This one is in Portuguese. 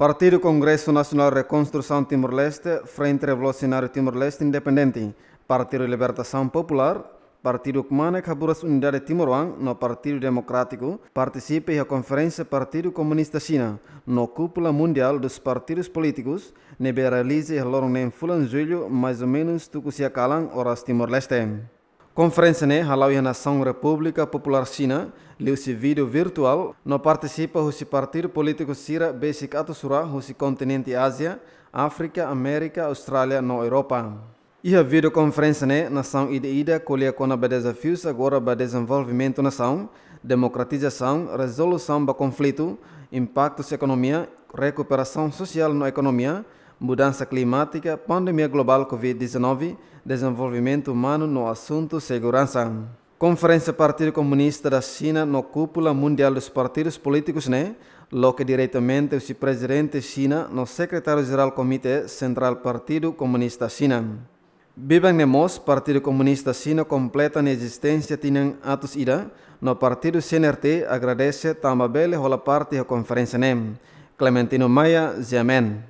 Partido Congresso Nacional Reconstrução Timor-Leste, Frente Revolucionário Timor-Leste Independente, Partido Libertação Popular, Partido Kumana Kaburas Unidade Timoruan, no Partido Democrático, participa da Conferência Partido Comunista China, no Cúpula Mundial dos Partidos Políticos, neberalize realiza em Fulan Julho, mais ou menos Tucuciacalan, horas Timor-Leste. Conferência né, halau na Nação República Popular China, leu vídeo virtual, no participa o partido político Sira Basic Atusura, o continente Ásia, África, América, Austrália, no Europa. E a videoconferência né, Nação Ida Ida colhe com a desafios agora para desenvolvimento nação, democratização, resolução do conflito, impactos economia, recuperação social na economia, mudança climática, pandemia global Covid-19, desenvolvimento humano no assunto segurança. Conferência Partido Comunista da China no cúpula mundial dos partidos políticos, né? Logo diretamente o presidente China no secretário-geral Comitê Central Partido Comunista China. Bibang Nemos, Partido Comunista China completa na existência tinham atos ida, no Partido CNRT agradece também a parte da conferência NEM. Né? Clementino Maia, Ziamen.